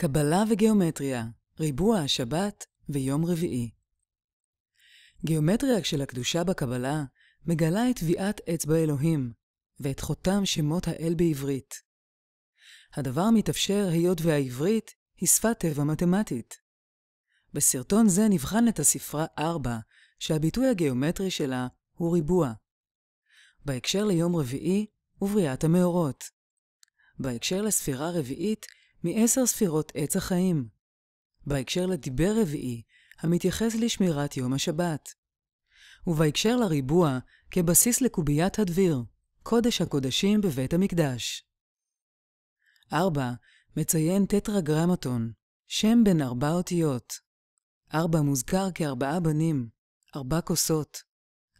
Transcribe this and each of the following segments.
קבלה וגיאומטריה, ריבוע השבת ויום רביעי. גיאומטריה של הקדושה בקבלה מגלה את טביעת אצבע אלוהים ואת חותם שמות האל בעברית. הדבר מתאפשר היות והעברית היא שפת טבע מתמטית. בסרטון זה נבחן את הספרה 4, שהביטוי הגיאומטרי שלה הוא ריבוע. בהקשר ליום רביעי ובריאת המאורות. בהקשר לספירה רביעית מעשר ספירות עץ החיים. בהקשר לדיבר רביעי, המתייחס לשמירת יום השבת. ובהקשר לריבוע, כבסיס לקוביית הדביר, קודש הקודשים בבית המקדש. 4. מציין טטרגרמטון, שם בן ארבע אותיות. 4 מוזכר כארבעה בנים, ארבע כוסות.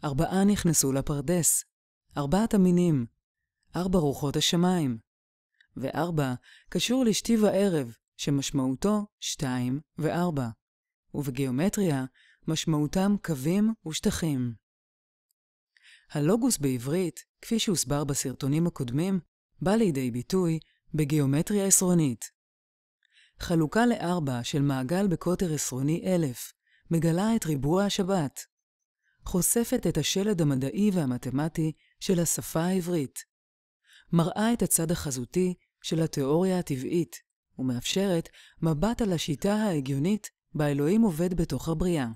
ארבעה נכנסו לפרדס, ארבעת המינים, ארבע רוחות השמיים, וארבע קשור לשתי וערב, שמשמעותו שתיים וארבע, ובגיאומטריה משמעותם קווים ושטחים. הלוגוס בעברית, כפי שהוסבר בסרטונים הקודמים, בא לידי ביטוי בגיאומטריה עשרונית. חלוקה לארבע של מעגל בקוטר עשרוני אלף מגלה את ריבוע השבת. חושפת את השלד המדעי והמתמטי של השפה העברית. מראה את הצד החזותי של התיאוריה הטבעית, ומאפשרת מבט על השיטה ההגיונית בה אלוהים עובד בתוך הבריאה.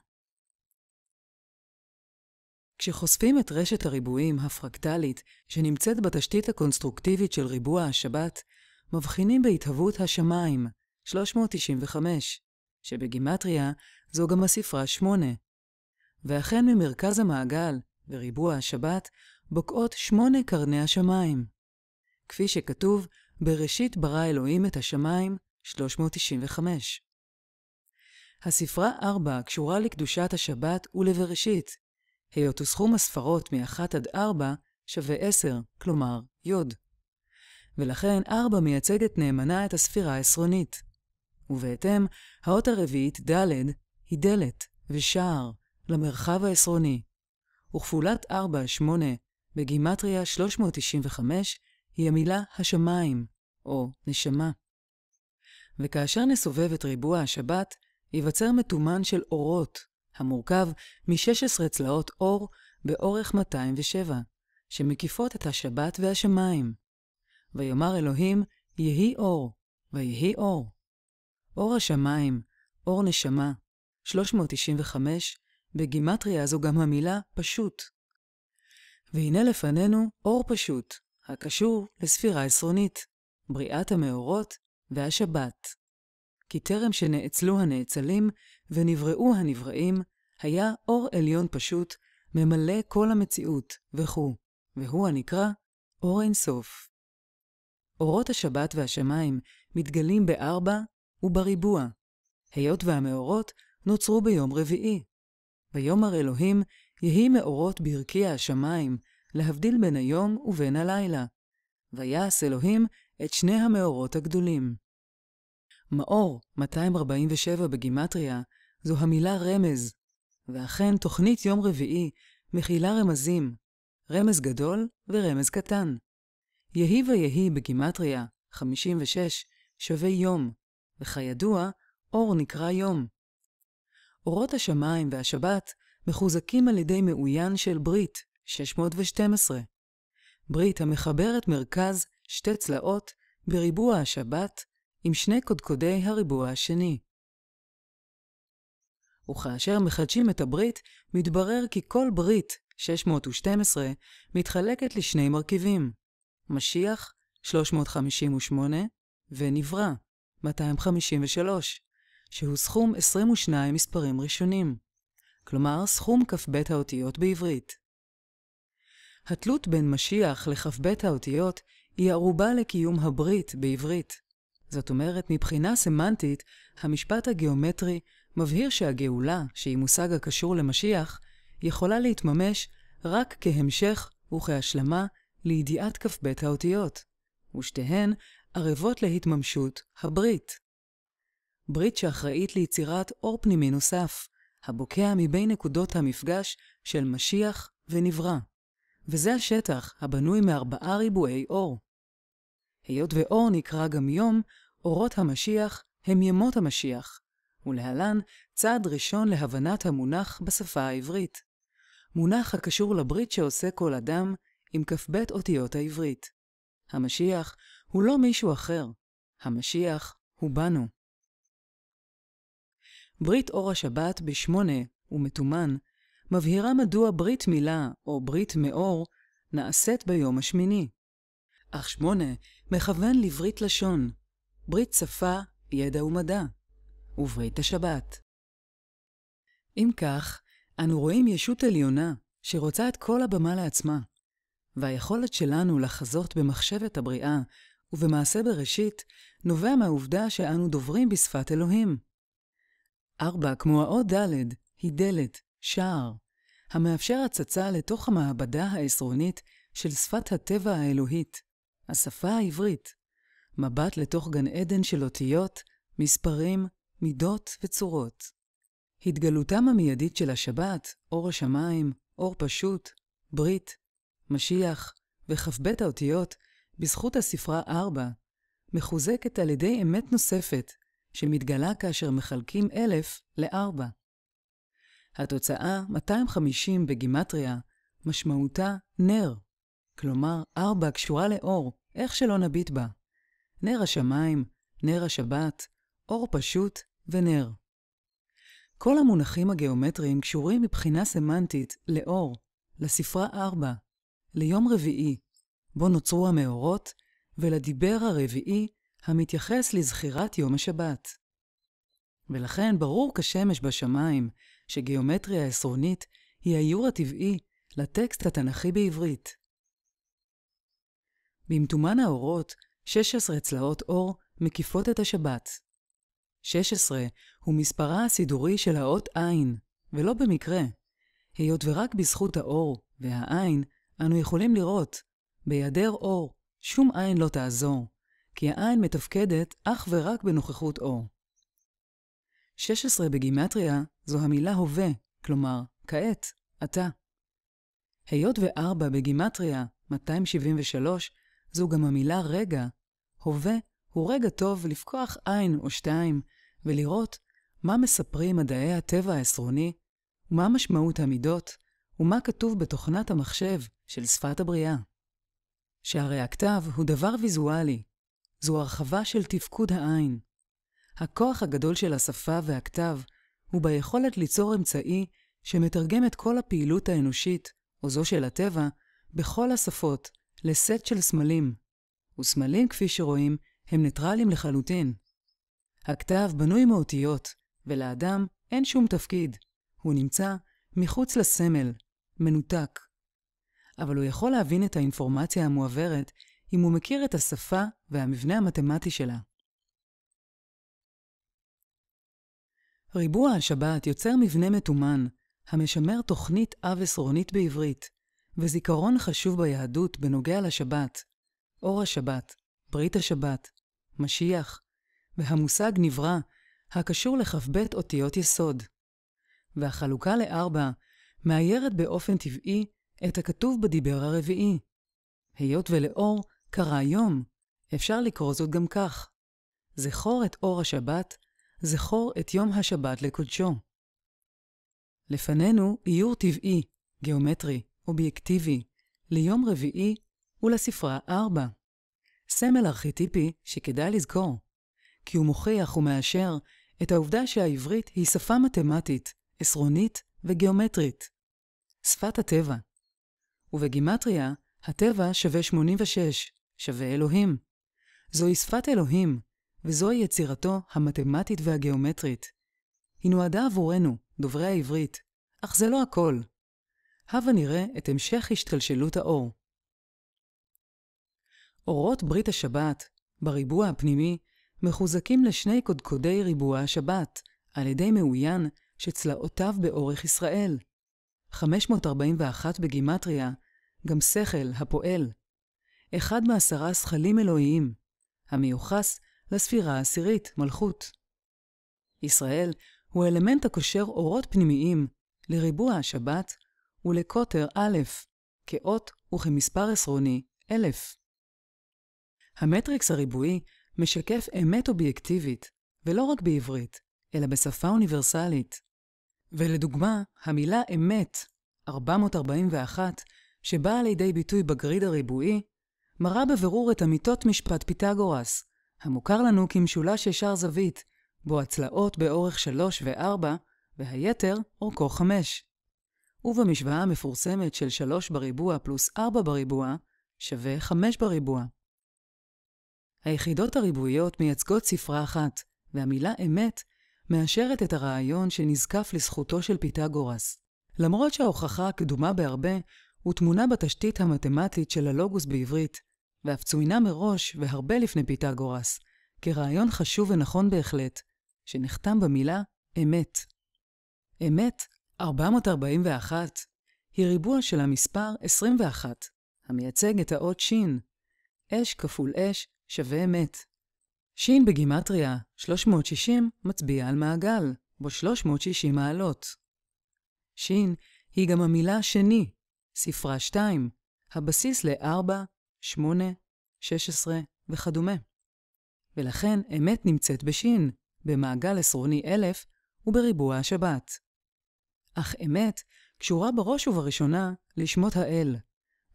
כשחושפים את רשת הריבועים הפרקטלית שנמצאת בתשתית הקונסטרוקטיבית של ריבוע השבת, מבחינים בהתהוות השמיים, 395, שבגימטריה זו גם הספרה 8. ואכן ממרכז המעגל וריבוע השבת בוקעות שמונה קרני השמיים. כפי שכתוב בראשית ברא אלוהים את השמיים, 395. הספרה 4 קשורה לקדושת השבת ולבראשית, היות וסכום הספרות מ-1 עד 4 שווה 10, כלומר, י. ולכן 4 מייצגת נאמנה את הספירה העשרונית. ובהתאם, האות הרביעית ד' היא דלת ושער למרחב העשרוני, וכפולת 4-8 בגימטריה 395 היא המילה השמיים, או נשמה. וכאשר נסובב את ריבוע השבת, ייווצר מתומן של אורות, המורכב מ-16 צלעות אור באורך 207, שמקיפות את השבת והשמיים. ויאמר אלוהים, יהי אור, ויהי אור. אור השמיים, אור נשמה, 395, בגימטריה זו גם המילה פשוט. והנה לפנינו אור פשוט, הקשור לספירה עשרונית. בריאת המאורות והשבת. כי טרם שנאצלו הנאצלים ונבראו הנבראים, היה אור עליון פשוט, ממלא כל המציאות, וכו', והוא הנקרא אור אינסוף. אורות השבת והשמיים מתגלים בארבע ובריבוע, היות והמאורות נוצרו ביום רביעי. ויאמר אלוהים, יהי מאורות ברקיע השמיים, להבדיל בין היום ובין הלילה. ויעש אלוהים את שני המאורות הגדולים. מאור 247 בגימטריה זו המילה רמז, ואכן תוכנית יום רביעי מכילה רמזים, רמז גדול ורמז קטן. יהי ויהי בגימטריה 56 שווה יום, וכידוע, אור נקרא יום. אורות השמיים והשבת מחוזקים על ידי מעוין של ברית 612. ברית המחברת מרכז שתי צלעות בריבוע השבת עם שני קודקודי הריבוע השני. וכאשר מחדשים את הברית, מתברר כי כל ברית, 612, מתחלקת לשני מרכיבים, משיח, 358, ונברא, 253, שהוא סכום 22 מספרים ראשונים, כלומר סכום כ"ב האותיות בעברית. התלות בין משיח לכ"ב האותיות היא ערובה לקיום הברית בעברית. זאת אומרת, מבחינה סמנטית, המשפט הגיאומטרי מבהיר שהגאולה, שהיא מושג הקשור למשיח, יכולה להתממש רק כהמשך וכהשלמה לידיעת כ"ב האותיות, ושתיהן ערבות להתממשות הברית. ברית שאחראית ליצירת אור פנימי נוסף, הבוקע מבין נקודות המפגש של משיח ונברא. וזה השטח הבנוי מארבעה ריבועי אור. היות ואור נקרא גם יום, אורות המשיח הם ימות המשיח, ולהלן צעד ראשון להבנת המונח בשפה העברית. מונח הקשור לברית שעושה כל אדם עם כ"ב אותיות העברית. המשיח הוא לא מישהו אחר, המשיח הוא בנו. ברית אור השבת בשמונה ומתומן מבהירה מדוע ברית מילה, או ברית מאור, נעשית ביום השמיני. אך שמונה מכוון לברית לשון, ברית שפה, ידע ומדע, וברית השבת. אם כך, אנו רואים ישות עליונה שרוצה את כל הבמה לעצמה, והיכולת שלנו לחזות במחשבת הבריאה ובמעשה בראשית נובע מהעובדה שאנו דוברים בשפת אלוהים. ארבע, כמו האות ד', היא דלת, שער, המאפשר הצצה לתוך המעבדה העשרונית של שפת הטבע האלוהית, השפה העברית, מבט לתוך גן עדן של אותיות, מספרים, מידות וצורות. התגלותם המיידית של השבת, אור השמיים, אור פשוט, ברית, משיח וכ"ב האותיות, בזכות הספרה 4, מחוזקת על ידי אמת נוספת, שמתגלה כאשר מחלקים אלף לארבע. התוצאה 250 בגימטריה, משמעותה נר. כלומר, ארבע קשורה לאור, איך שלא נביט בה. נר השמיים, נר השבת, אור פשוט ונר. כל המונחים הגיאומטריים קשורים מבחינה סמנטית לאור, לספרה ארבע, ליום רביעי, בו נוצרו המאורות, ולדיבר הרביעי המתייחס לזכירת יום השבת. ולכן ברור כשמש בשמיים שגיאומטריה עשרונית היא האיור הטבעי לטקסט התנ"כי בעברית. במטומן האורות, 16 צלעות אור מקיפות את השבת. 16 הוא מספרה הסידורי של האות עין, ולא במקרה. היות ורק בזכות האור והעין אנו יכולים לראות, בהיעדר אור, שום עין לא תעזור, כי העין מתפקדת אך ורק בנוכחות אור. 16 בגימטריה זו המילה הווה, כלומר, כעת, עתה. היות ו-4 בגימטריה, 273, זו גם המילה רגע. הווה הוא רגע טוב לפקוח עין או שתיים ולראות מה מספרים מדעי הטבע העשרוני, ומה משמעות המידות, ומה כתוב בתוכנת המחשב של שפת הבריאה. שהרי הכתב הוא דבר ויזואלי, זו הרחבה של תפקוד העין, הכוח הגדול של השפה והכתב הוא ביכולת ליצור אמצעי שמתרגם את כל הפעילות האנושית, או זו של הטבע, בכל השפות, לסט של סמלים. וסמלים, כפי שרואים, הם ניטרלים לחלוטין. הכתב בנוי מאותיות, ולאדם אין שום תפקיד. הוא נמצא מחוץ לסמל, מנותק. אבל הוא יכול להבין את האינפורמציה המועברת אם הוא מכיר את השפה והמבנה המתמטי שלה. ריבוע השבת יוצר מבנה מתומן, המשמר תוכנית אב עשרונית בעברית, וזיכרון חשוב ביהדות בנוגע לשבת, אור השבת, ברית השבת, משיח, והמושג נברא, הקשור לכ"ב אותיות יסוד. והחלוקה לארבע מאיירת באופן טבעי את הכתוב בדיבר הרביעי. היות ולאור קרא יום, אפשר לקרוא זאת גם כך. זכור את אור השבת זכור את יום השבת לקודשו. לפנינו איור טבעי, גיאומטרי, אובייקטיבי, ליום רביעי ולספרה 4. סמל ארכיטיפי שכדאי לזכור, כי הוא מוכיח ומאשר את העובדה שהעברית היא שפה מתמטית, עשרונית וגיאומטרית. שפת הטבע. ובגימטריה, הטבע שווה 86, שווה אלוהים. זוהי שפת אלוהים, וזוהי יצירתו המתמטית והגיאומטרית. היא נועדה עבורנו, דוברי העברית, אך זה לא הכל. הבה נראה את המשך השתלשלות האור. אורות ברית השבת, בריבוע הפנימי, מחוזקים לשני קודקודי ריבוע השבת, על ידי מאוין שצלעותיו באורך ישראל. 541 בגימטריה, גם שכל הפועל. אחד מעשרה שכלים אלוהיים, המיוחס לספירה העשירית, מלכות. ישראל הוא אלמנט הקושר אורות פנימיים לריבוע השבת ולקוטר א', כאות וכמספר עשרוני, אלף. המטריקס הריבועי משקף אמת אובייקטיבית, ולא רק בעברית, אלא בשפה אוניברסלית. ולדוגמה, המילה אמת, 441, שבאה לידי ביטוי בגריד הריבועי, מראה בבירור את אמיתות משפט פיתגורס, המוכר לנו כמשולש ישר זווית, בו הצלעות באורך 3 ו-4, והיתר אורכו 5. ובמשוואה המפורסמת של 3 בריבוע פלוס 4 בריבוע שווה 5 בריבוע. היחידות הריבועיות מייצגות ספרה אחת, והמילה אמת מאשרת את הרעיון שנזקף לזכותו של פיתגורס. למרות שההוכחה הקדומה בהרבה, הוא תמונה בתשתית המתמטית של הלוגוס בעברית, ואף צוינה מראש והרבה לפני פיתגורס, כרעיון חשוב ונכון בהחלט, שנחתם במילה אמת. אמת 441 היא ריבוע של המספר 21, המייצג את האות שין. אש כפול אש שווה אמת. שין בגימטריה 360 מצביע על מעגל, בו 360 מעלות. שין היא גם המילה שני, ספרה 2, הבסיס ל-4 8, 16 וכדומה. ולכן אמת נמצאת בשין, במעגל עשרוני אלף ובריבוע השבת. אך אמת קשורה בראש ובראשונה לשמות האל,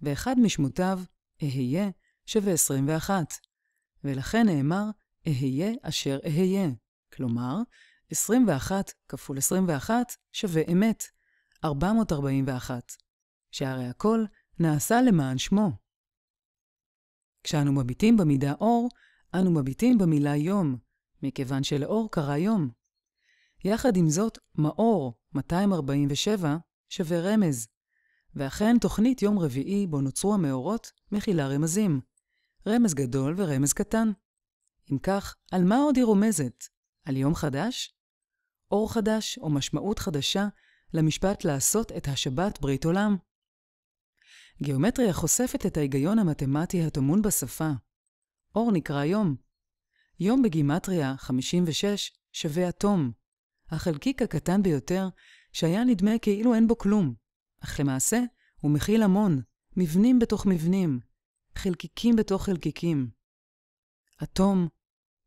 ואחד משמותיו, אהיה, שווה 21, ולכן נאמר, אהיה אשר אהיה, כלומר, 21 כפול 21 שווה אמת, 441, שהרי הכל נעשה למען שמו. כשאנו מביטים במידה אור, אנו מביטים במילה יום, מכיוון שלאור קרא יום. יחד עם זאת, מאור 247 שווה רמז. ואכן, תוכנית יום רביעי בו נוצרו המאורות מכילה רמזים. רמז גדול ורמז קטן. אם כך, על מה עוד היא רומזת? על יום חדש? אור חדש או משמעות חדשה למשפט לעשות את השבת ברית עולם. גיאומטריה חושפת את ההיגיון המתמטי הטמון בשפה. אור נקרא יום. יום בגימטריה 56 שווה אטום, החלקיק הקטן ביותר, שהיה נדמה כאילו אין בו כלום, אך למעשה הוא מכיל המון, מבנים בתוך מבנים, חלקיקים בתוך חלקיקים. אטום,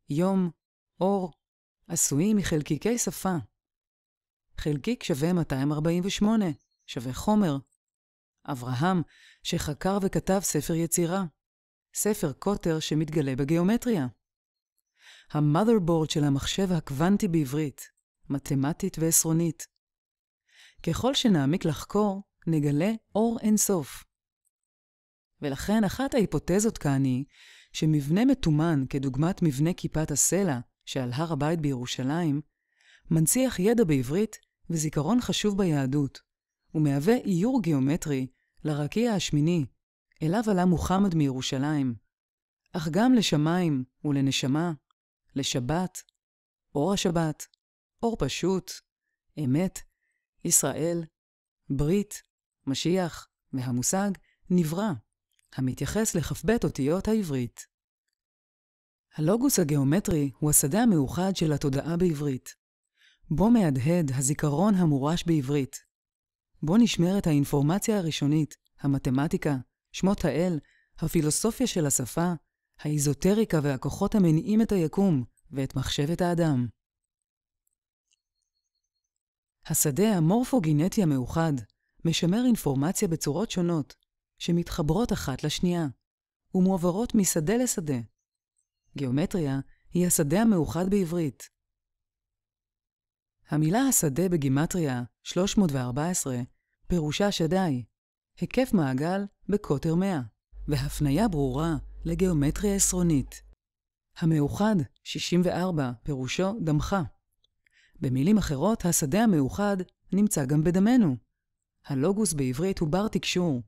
יום, אור, עשויים מחלקיקי שפה. חלקיק שווה 248, שווה חומר, אברהם, שחקר וכתב ספר יצירה, ספר קוטר שמתגלה בגיאומטריה. המאדרבורד של המחשב הקוונטי בעברית, מתמטית ועשרונית. ככל שנעמיק לחקור, נגלה אור אינסוף. ולכן אחת ההיפותזות כאן היא שמבנה מתומן כדוגמת מבנה כיפת הסלע שעל הר הבית בירושלים, מנציח ידע בעברית וזיכרון חשוב ביהדות. ומהווה איור גיאומטרי לרקיע השמיני, אליו עלה מוחמד מירושלים, אך גם לשמיים ולנשמה, לשבת, אור השבת, אור פשוט, אמת, ישראל, ברית, משיח, והמושג נברא, המתייחס לכ"ב אותיות העברית. הלוגוס הגיאומטרי הוא השדה המאוחד של התודעה בעברית. בו מהדהד הזיכרון המורש בעברית, בו נשמרת האינפורמציה הראשונית, המתמטיקה, שמות האל, הפילוסופיה של השפה, האיזוטריקה והכוחות המניעים את היקום ואת מחשבת האדם. השדה המורפוגינטי המאוחד משמר אינפורמציה בצורות שונות, שמתחברות אחת לשנייה, ומועברות משדה לשדה. גיאומטריה היא השדה המאוחד בעברית, המילה השדה בגימטריה 314 פירושה שדי, היקף מעגל בקוטר 100, והפניה ברורה לגיאומטריה עשרונית. המאוחד 64 פירושו דמך. במילים אחרות, השדה המאוחד נמצא גם בדמנו. הלוגוס בעברית הוא בר תקשור,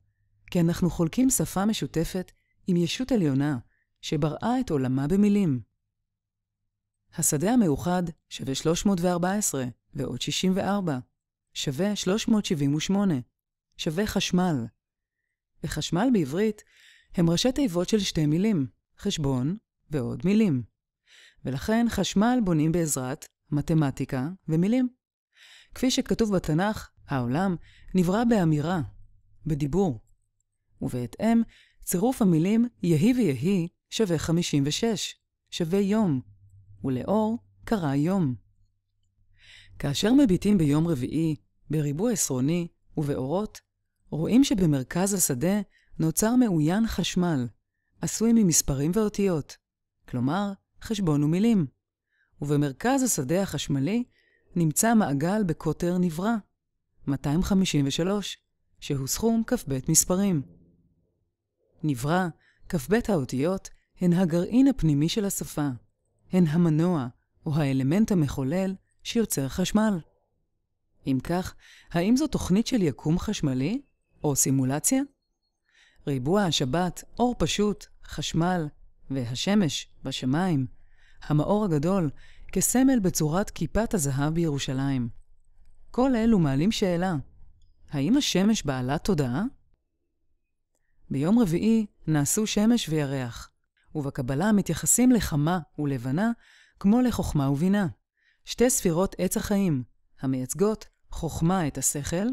כי אנחנו חולקים שפה משותפת עם ישות עליונה, שבראה את עולמה במילים. השדה המאוחד שווה 314 ועוד 64, שווה 378, שווה חשמל. וחשמל בעברית הם ראשי תיבות של שתי מילים, חשבון ועוד מילים. ולכן חשמל בונים בעזרת מתמטיקה ומילים. כפי שכתוב בתנ"ך, העולם נברא באמירה, בדיבור. ובהתאם, צירוף המילים יהי ויהי שווה 56, שווה יום, ולאור קרא יום. כאשר מביטים ביום רביעי, בריבוע עשרוני ובאורות, רואים שבמרכז השדה נוצר מעוין חשמל, עשוי ממספרים ואותיות, כלומר, חשבון ומילים. ובמרכז השדה החשמלי נמצא מעגל בקוטר נברא, 253, שהוא סכום כ"ב מספרים. נברא, כ"ב האותיות, הן הגרעין הפנימי של השפה, הן המנוע או האלמנט המחולל שיוצר חשמל. אם כך, האם זו תוכנית של יקום חשמלי או סימולציה? ריבוע השבת, אור פשוט, חשמל והשמש בשמיים, המאור הגדול כסמל בצורת כיפת הזהב בירושלים. כל אלו מעלים שאלה, האם השמש בעלת תודעה? ביום רביעי נעשו שמש וירח. ובקבלה מתייחסים לחמה ולבנה כמו לחוכמה ובינה, שתי ספירות עץ החיים, המייצגות חוכמה את השכל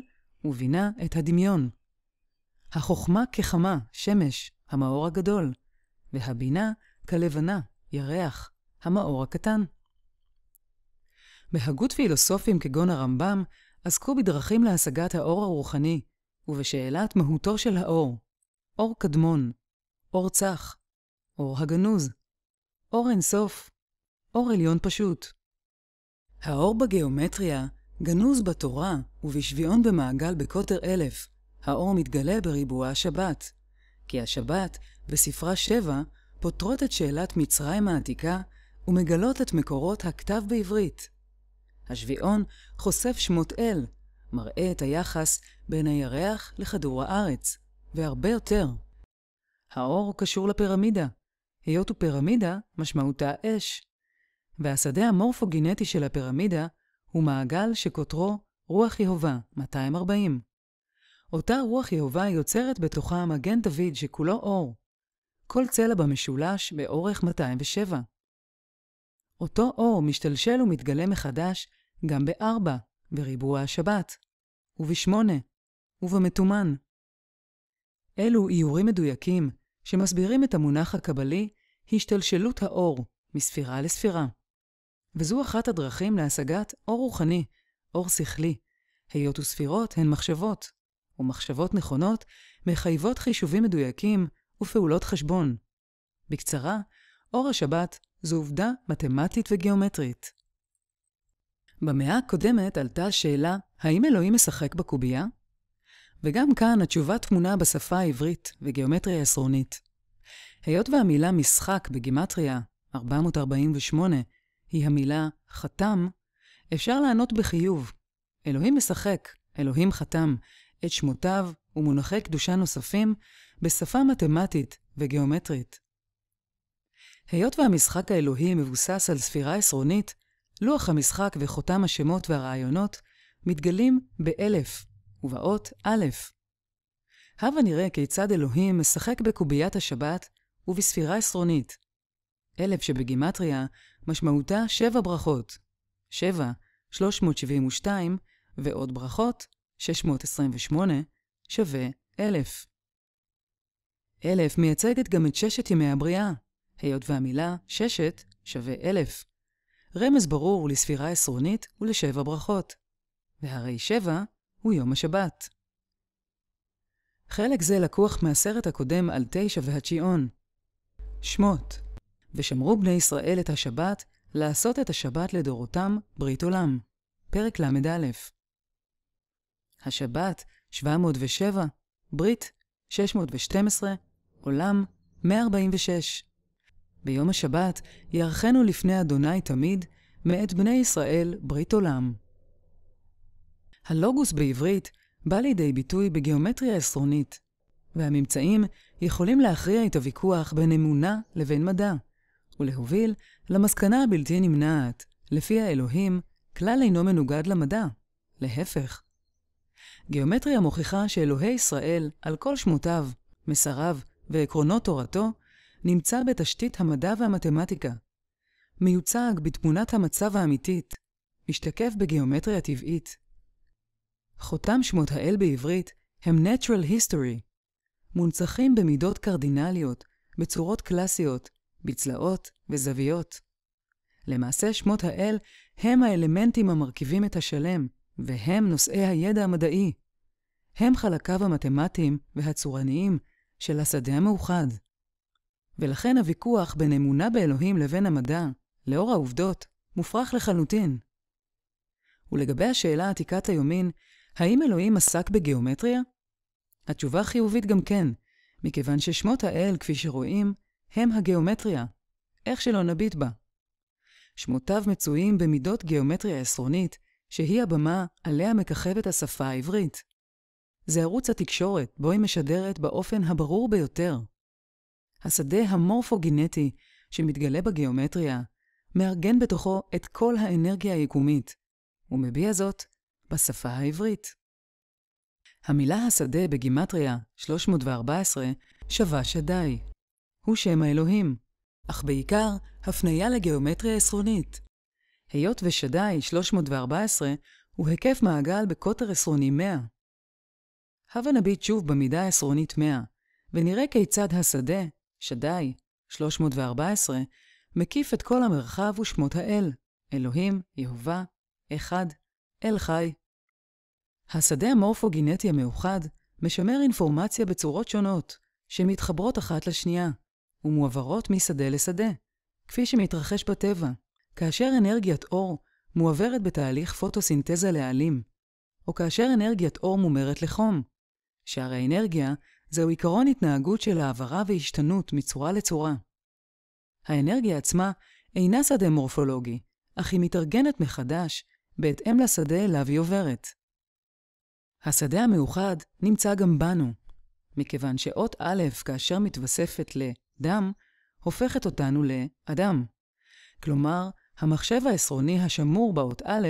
ובינה את הדמיון. החוכמה כחמה, שמש, המאור הגדול, והבינה כלבנה, ירח, המאור הקטן. בהגות פילוסופים כגון הרמב"ם עסקו בדרכים להשגת האור הרוחני, ובשאלת מהותו של האור, אור קדמון, אור צח, אור הגנוז, אור אינסוף, אור עליון פשוט. האור בגיאומטריה גנוז בתורה ובשוויון במעגל בקוטר אלף, האור מתגלה בריבוע השבת. כי השבת, בספרה שבע, פותרות את שאלת מצרים העתיקה ומגלות את מקורות הכתב בעברית. השביעון חושף שמות אל, מראה את היחס בין הירח לכדור הארץ, והרבה יותר. האור קשור לפירמידה, היות ופירמידה משמעותה אש. והשדה המורפוגנטי של הפירמידה הוא מעגל שכותרו רוח יהובה 240. אותה רוח יהובה יוצרת בתוכה מגן דוד שכולו אור. כל צלע במשולש באורך 207. אותו אור משתלשל ומתגלה מחדש גם בארבע, בריבוע השבת, ובשמונה, ובמתומן. אלו איורים מדויקים שמסבירים את המונח הקבלי השתלשלות האור מספירה לספירה. וזו אחת הדרכים להשגת אור רוחני, אור שכלי, היות וספירות הן מחשבות, ומחשבות נכונות מחייבות חישובים מדויקים ופעולות חשבון. בקצרה, אור השבת זו עובדה מתמטית וגיאומטרית. במאה הקודמת עלתה השאלה, האם אלוהים משחק בקובייה? וגם כאן התשובה טמונה בשפה העברית וגיאומטריה עשרונית. היות והמילה משחק בגימטריה 448 היא המילה חתם, אפשר לענות בחיוב. אלוהים משחק, אלוהים חתם, את שמותיו ומונחי קדושה נוספים בשפה מתמטית וגיאומטרית. היות והמשחק האלוהי מבוסס על ספירה עשרונית, לוח המשחק וחותם השמות והרעיונות מתגלים באלף, ובאות א'. הבה נראה כיצד אלוהים משחק בקוביית השבת ובספירה עשרונית. אלף שבגימטריה משמעותה שבע ברכות. שבע, 372, ועוד ברכות, 628, שווה אלף. אלף מייצגת גם את ששת ימי הבריאה, היות והמילה ששת שווה אלף. רמז ברור לספירה עשרונית ולשבע ברכות. והרי שבע הוא יום השבת. חלק זה לקוח מהסרט הקודם על תשע והתשיעון. שמות ושמרו בני ישראל את השבת, לעשות את השבת לדורותם ברית עולם. פרק ל"א השבת, 707, ברית, 612, עולם, 146. ביום השבת ירחנו לפני אדוני תמיד, מאת בני ישראל ברית עולם. הלוגוס בעברית בא לידי ביטוי בגיאומטריה עשרונית, והממצאים יכולים להכריע את הוויכוח בין אמונה לבין מדע, ולהוביל למסקנה הבלתי נמנעת, לפי האלוהים, כלל אינו מנוגד למדע. להפך. גיאומטריה מוכיחה שאלוהי ישראל, על כל שמותיו, מסריו ועקרונות תורתו, נמצא בתשתית המדע והמתמטיקה. מיוצג בתמונת המצב האמיתית, משתקף בגיאומטריה טבעית, חותם שמות האל בעברית הם Natural History, מונצחים במידות קרדינליות, בצורות קלאסיות, בצלעות וזוויות. למעשה שמות האל הם האלמנטים המרכיבים את השלם, והם נושאי הידע המדעי. הם חלקיו המתמטיים והצורניים של השדה המאוחד. ולכן הוויכוח בין אמונה באלוהים לבין המדע, לאור העובדות, מופרך לחלוטין. ולגבי השאלה עתיקת היומין, האם אלוהים עסק בגיאומטריה? התשובה חיובית גם כן, מכיוון ששמות האל, כפי שרואים, הם הגיאומטריה. איך שלא נביט בה. שמותיו מצויים במידות גיאומטריה עשרונית, שהיא הבמה עליה מככבת השפה העברית. זה ערוץ התקשורת, בו היא משדרת באופן הברור ביותר. השדה המורפוגנטי שמתגלה בגיאומטריה, מארגן בתוכו את כל האנרגיה היקומית, ומביע זאת בשפה העברית. המילה השדה בגימטריה 314 שווה שדי. הוא שם האלוהים, אך בעיקר הפניה לגיאומטריה עשרונית. היות ושדי 314 הוא היקף מעגל בקוטר עשרוני 100. הבה נביט שוב במידה העשרונית 100, ונראה כיצד השדה, שדי, 314, מקיף את כל המרחב ושמות האל, אלוהים, יהובה, אחד, אל חי, השדה המורפוגנטי המאוחד משמר אינפורמציה בצורות שונות, שמתחברות אחת לשנייה, ומועברות משדה לשדה, כפי שמתרחש בטבע, כאשר אנרגיית אור מועברת בתהליך פוטוסינתזה לעלים, או כאשר אנרגיית אור מומרת לחום. שהרי אנרגיה זהו עיקרון התנהגות של העברה והשתנות מצורה לצורה. האנרגיה עצמה אינה שדה מורפולוגי, אך היא מתארגנת מחדש בהתאם לשדה אליו היא עוברת. השדה המאוחד נמצא גם בנו, מכיוון שאות א', כאשר מתווספת לדם, הופכת אותנו לאדם. כלומר, המחשב העשרוני השמור באות א'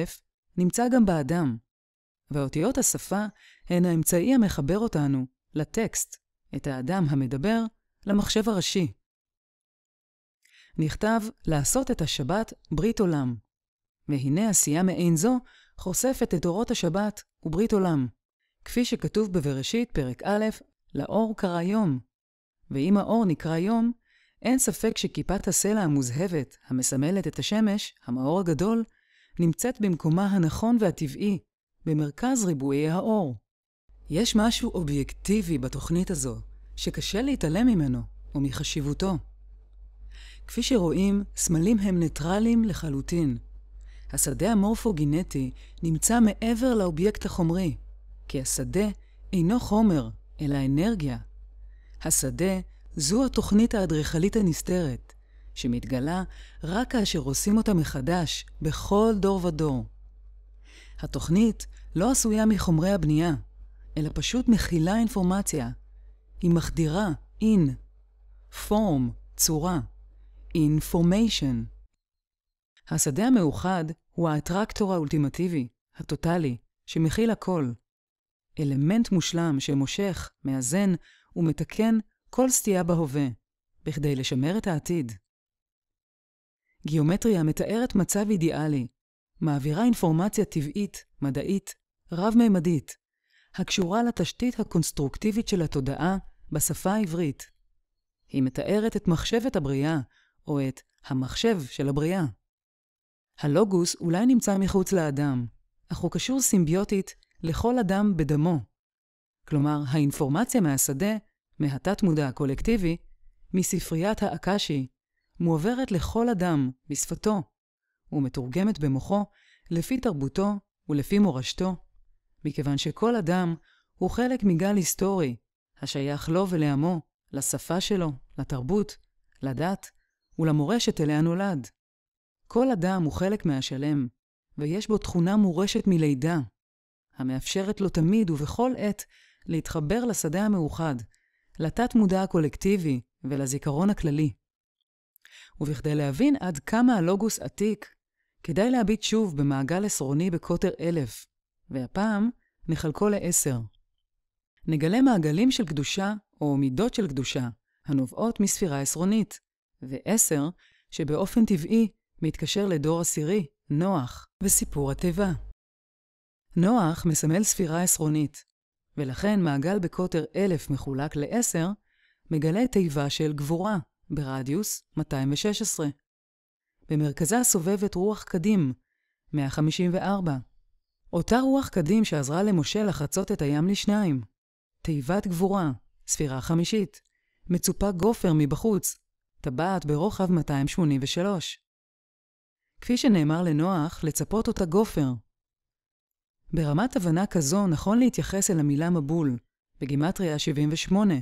נמצא גם באדם. ואותיות השפה הן האמצעי המחבר אותנו לטקסט, את האדם המדבר, למחשב הראשי. נכתב לעשות את השבת ברית עולם. והנה עשייה מעין זו חושפת את אורות השבת וברית עולם. כפי שכתוב בבראשית, פרק א', לאור קרא יום. ואם האור נקרא יום, אין ספק שכיפת הסלע המוזהבת, המסמלת את השמש, המאור הגדול, נמצאת במקומה הנכון והטבעי, במרכז ריבועי האור. יש משהו אובייקטיבי בתוכנית הזו, שקשה להתעלם ממנו ומחשיבותו. כפי שרואים, סמלים הם ניטרלים לחלוטין. השדה המורפוגנטי נמצא מעבר לאובייקט החומרי, כי השדה אינו חומר, אלא אנרגיה. השדה זו התוכנית האדריכלית הנסתרת, שמתגלה רק כאשר עושים אותה מחדש, בכל דור ודור. התוכנית לא עשויה מחומרי הבנייה, אלא פשוט מכילה אינפורמציה. היא מחדירה in, form, צורה, information. השדה המאוחד הוא האטרקטור האולטימטיבי, הטוטאלי, שמכיל הכל, אלמנט מושלם שמושך, מאזן ומתקן כל סטייה בהווה, בכדי לשמר את העתיד. גיאומטריה מתארת מצב אידיאלי, מעבירה אינפורמציה טבעית, מדעית, רב-מימדית, הקשורה לתשתית הקונסטרוקטיבית של התודעה בשפה העברית. היא מתארת את מחשבת הבריאה, או את המחשב של הבריאה. הלוגוס אולי נמצא מחוץ לאדם, אך הוא קשור סימביוטית לכל אדם בדמו. כלומר, האינפורמציה מהשדה, מהתת-מודע הקולקטיבי, מספריית האקאשי, מועברת לכל אדם בשפתו, ומתורגמת במוחו לפי תרבותו ולפי מורשתו, מכיוון שכל אדם הוא חלק מגל היסטורי, השייך לו ולעמו, לשפה שלו, לתרבות, לדת ולמורשת אליה נולד. כל אדם הוא חלק מהשלם, ויש בו תכונה מורשת מלידה, המאפשרת לו תמיד ובכל עת להתחבר לשדה המאוחד, לתת-מודע הקולקטיבי ולזיכרון הכללי. ובכדי להבין עד כמה הלוגוס עתיק, כדאי להביט שוב במעגל עשרוני בקוטר אלף, והפעם נחלקו לעשר. נגלה מעגלים של קדושה או מידות של קדושה הנובעות מספירה עשרונית, ועשר שבאופן טבעי מתקשר לדור עשירי, נוח, וסיפור התיבה. נוח מסמל ספירה עשרונית, ולכן מעגל בקוטר 1000 מחולק ל-10 מגלה תיבה של גבורה ברדיוס 216. במרכזה סובבת רוח קדים, 154. אותה רוח קדים שעזרה למשה לחצות את הים לשניים. תיבת גבורה, ספירה חמישית. מצופה גופר מבחוץ, טבעת ברוחב 283. כפי שנאמר לנוח, לצפות אותה גופר, ברמת הבנה כזו נכון להתייחס אל המילה מבול, בגימטריה 78,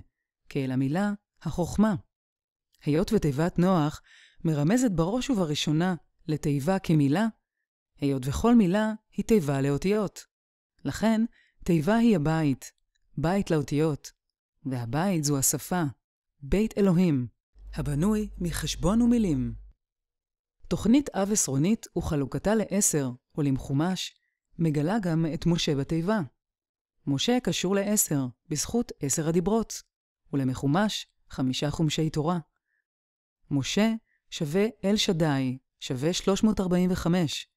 כאל המילה החוכמה. היות ותיבת נוח מרמזת בראש ובראשונה לתיבה כמילה, היות וכל מילה היא תיבה לאותיות. לכן, תיבה היא הבית, בית לאותיות, והבית זו השפה, בית אלוהים, הבנוי מחשבון ומילים. תוכנית אב עשרונית וחלוקתה לעשר, או למחומש, מגלה גם את משה בתיבה. משה קשור לעשר, בזכות עשר הדיברות, ולמחומש, חמישה חומשי תורה. משה שווה אל שדי, שווה 345.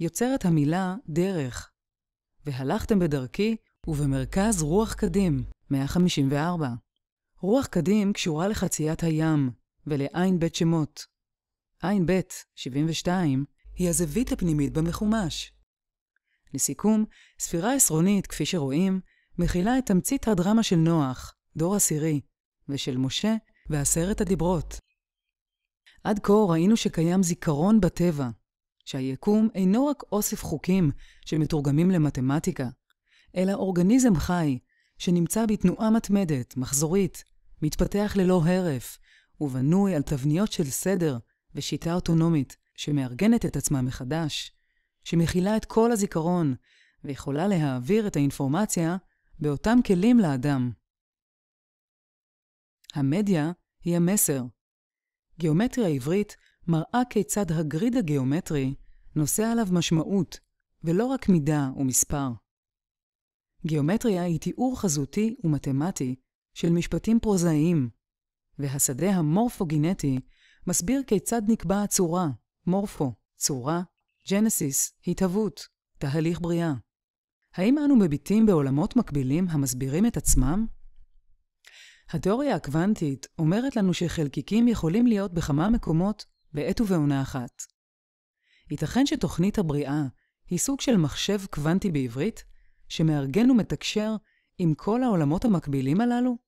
יוצרת המילה דרך. והלכתם בדרכי, ובמרכז רוח קדים, 154. רוח קדים קשורה לחציית הים, ולעין בית שמות. עין בית, 72, היא הזווית הפנימית במחומש, לסיכום, ספירה עשרונית, כפי שרואים, מכילה את תמצית הדרמה של נוח, דור עשירי, ושל משה ועשרת הדיברות. עד כה ראינו שקיים זיכרון בטבע, שהיקום אינו רק אוסף חוקים שמתורגמים למתמטיקה, אלא אורגניזם חי, שנמצא בתנועה מתמדת, מחזורית, מתפתח ללא הרף, ובנוי על תבניות של סדר ושיטה אוטונומית, שמארגנת את עצמה מחדש. שמכילה את כל הזיכרון, ויכולה להעביר את האינפורמציה באותם כלים לאדם. המדיה היא המסר. גיאומטריה עברית מראה כיצד הגריד הגיאומטרי נושא עליו משמעות, ולא רק מידה ומספר. גיאומטריה היא תיאור חזותי ומתמטי של משפטים פרוזאיים, והשדה המורפוגנטי מסביר כיצד נקבע הצורה, מורפו, צורה, ג'נסיס, התהוות, תהליך בריאה. האם אנו מביטים בעולמות מקבילים המסבירים את עצמם? התיאוריה הקוונטית אומרת לנו שחלקיקים יכולים להיות בכמה מקומות בעת ובעונה אחת. ייתכן שתוכנית הבריאה היא סוג של מחשב קוונטי בעברית, שמארגן ומתקשר עם כל העולמות המקבילים הללו?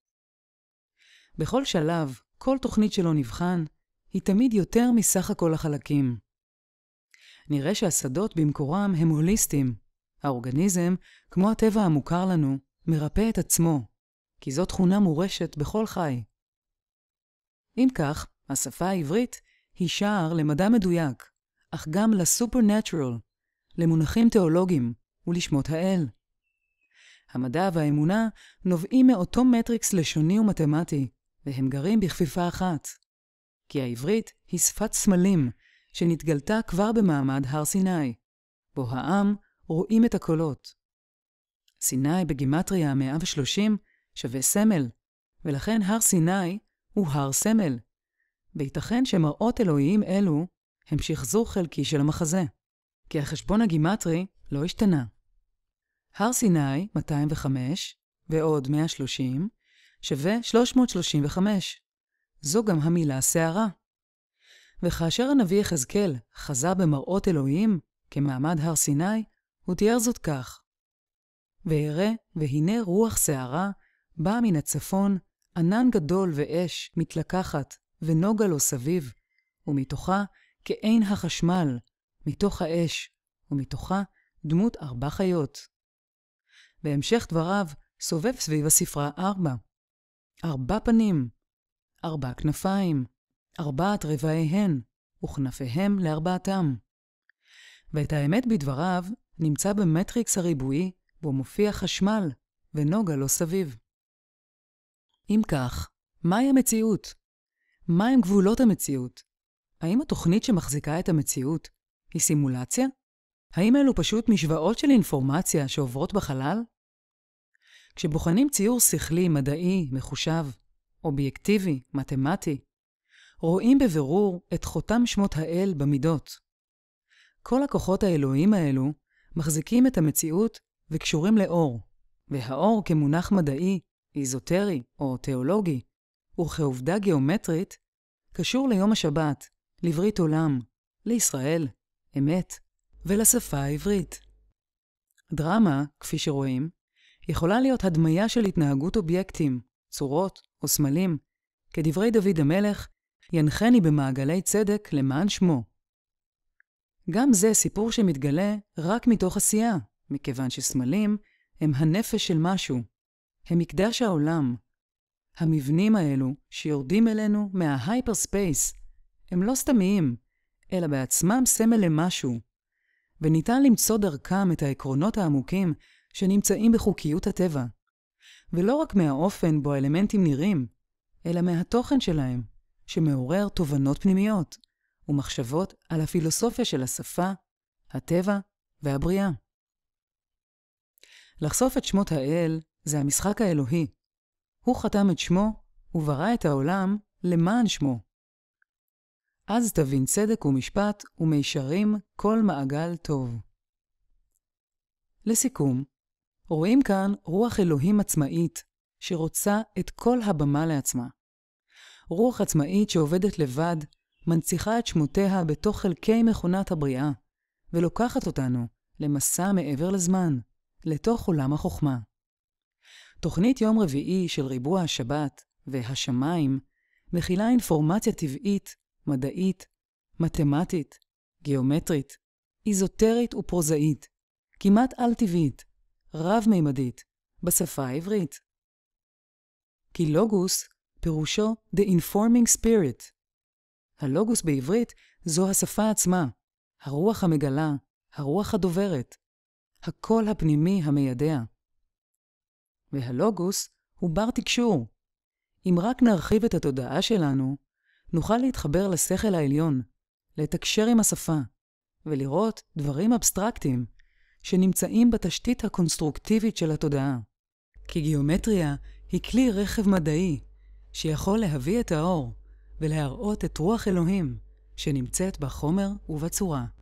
בכל שלב, כל תוכנית שלא נבחן, היא תמיד יותר מסך הכל החלקים. נראה שהשדות במקורם הם הוליסטיים. האורגניזם, כמו הטבע המוכר לנו, מרפא את עצמו, כי זו תכונה מורשת בכל חי. אם כך, השפה העברית היא שער למדע מדויק, אך גם לסופרנטרל, למונחים תיאולוגיים ולשמות האל. המדע והאמונה נובעים מאותו מטריקס לשוני ומתמטי, והם גרים בכפיפה אחת. כי העברית היא שפת סמלים, שנתגלתה כבר במעמד הר סיני, בו העם רואים את הקולות. סיני בגימטריה 130 שווה סמל, ולכן הר סיני הוא הר סמל. וייתכן שמראות אלוהיים אלו הם שחזור חלקי של המחזה, כי החשבון הגימטרי לא השתנה. הר סיני 205 ועוד 130 שווה 335. זו גם המילה שערה. וכאשר הנביא יחזקאל חזה במראות אלוהים, כמעמד הר סיני, הוא תיאר זאת כך: ואראה, והנה רוח סערה, באה מן הצפון, ענן גדול ואש מתלקחת, ונוגה לו סביב, ומתוכה כעין החשמל, מתוך האש, ומתוכה דמות ארבע חיות. בהמשך דבריו סובב סביב הספרה ארבע. ארבע פנים, ארבע כנפיים, ארבעת רבעיהן, וכנפיהם לארבעתם. ואת האמת בדבריו נמצא במטריקס הריבועי, בו מופיע חשמל, ונוגה לא סביב. אם כך, מהי המציאות? מהם גבולות המציאות? האם התוכנית שמחזיקה את המציאות היא סימולציה? האם אלו פשוט משוואות של אינפורמציה שעוברות בחלל? כשבוחנים ציור שכלי, מדעי, מחושב, אובייקטיבי, מתמטי, רואים בבירור את חותם שמות האל במידות. כל הכוחות האלוהים האלו מחזיקים את המציאות וקשורים לאור, והאור כמונח מדעי, איזוטרי או תיאולוגי, וכעובדה גיאומטרית, קשור ליום השבת, לברית עולם, לישראל, אמת, ולשפה העברית. דרמה, כפי שרואים, יכולה להיות הדמיה של התנהגות אובייקטים, צורות או סמלים, כדברי דוד המלך ינחני במעגלי צדק למען שמו. גם זה סיפור שמתגלה רק מתוך עשייה, מכיוון שסמלים הם הנפש של משהו. הם מקדש העולם. המבנים האלו שיורדים אלינו מההייפרספייס הם לא סתמיים, אלא בעצמם סמל למשהו, וניתן למצוא דרכם את העקרונות העמוקים שנמצאים בחוקיות הטבע, ולא רק מהאופן בו האלמנטים נראים, אלא מהתוכן שלהם. שמעורר תובנות פנימיות ומחשבות על הפילוסופיה של השפה, הטבע והבריאה. לחשוף את שמות האל זה המשחק האלוהי. הוא חתם את שמו וברא את העולם למען שמו. אז תבין צדק ומשפט ומישרים כל מעגל טוב. לסיכום, רואים כאן רוח אלוהים עצמאית, שרוצה את כל הבמה לעצמה, רוח עצמאית שעובדת לבד, מנציחה את שמותיה בתוך חלקי מכונת הבריאה, ולוקחת אותנו למסע מעבר לזמן, לתוך עולם החוכמה. תוכנית יום רביעי של ריבוע השבת והשמיים מכילה אינפורמציה טבעית, מדעית, מתמטית, גיאומטרית, איזוטרית ופרוזאית, כמעט על-טבעית, רב-מימדית, בשפה העברית. כי לוגוס פירושו The Informing Spirit. הלוגוס בעברית זו השפה עצמה, הרוח המגלה, הרוח הדוברת, הקול הפנימי המיידע. והלוגוס הוא בר תקשור. אם רק נרחיב את התודעה שלנו, נוכל להתחבר לשכל העליון, לתקשר עם השפה, ולראות דברים אבסטרקטיים שנמצאים בתשתית הקונסטרוקטיבית של התודעה. כי גיאומטריה היא כלי רכב מדעי שיכול להביא את האור ולהראות את רוח אלוהים שנמצאת בחומר ובצורה.